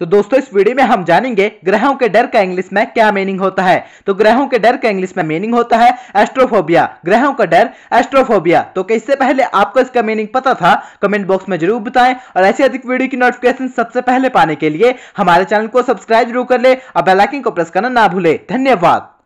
तो दोस्तों इस वीडियो में हम जानेंगे ग्रहों के डर का इंग्लिश में क्या मीनिंग होता है तो ग्रहों के डर का इंग्लिश में मीनिंग होता है एस्ट्रोफोबिया ग्रहों का डर एस्ट्रोफोबिया तो इससे पहले आपको इसका मीनिंग पता था कमेंट बॉक्स में जरूर बताएं और ऐसी अधिक वीडियो की नोटिफिकेशन सबसे पहले पाने के लिए हमारे चैनल को सब्सक्राइब जरूर कर ले और बेलाइकिन को प्रेस करना ना भूले धन्यवाद